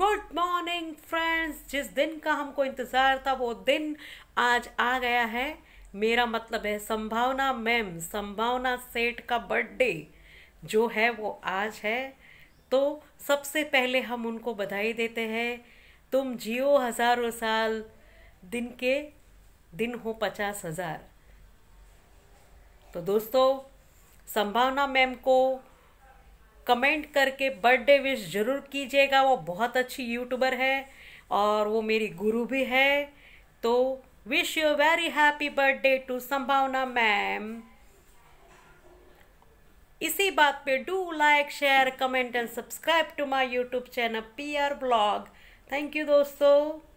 good morning friends जिस दिन का हमको इंतज़ार था वो दिन आज आ गया है मेरा मतलब है संभावना मैम संभावना सेठ का बर्थडे जो है वो आज है तो सबसे पहले हम उनको बधाई देते हैं तुम जियो हज़ारों साल दिन के दिन हो पचास हज़ार तो दोस्तों संभावना मैम को कमेंट करके बर्थडे विश ज़रूर कीजिएगा वो बहुत अच्छी यूट्यूबर है और वो मेरी गुरु भी है तो wish you very happy birthday to Sambhavana ma'am इसी बात पे do like share comment and subscribe to my YouTube channel P R blog thank you दोस्तों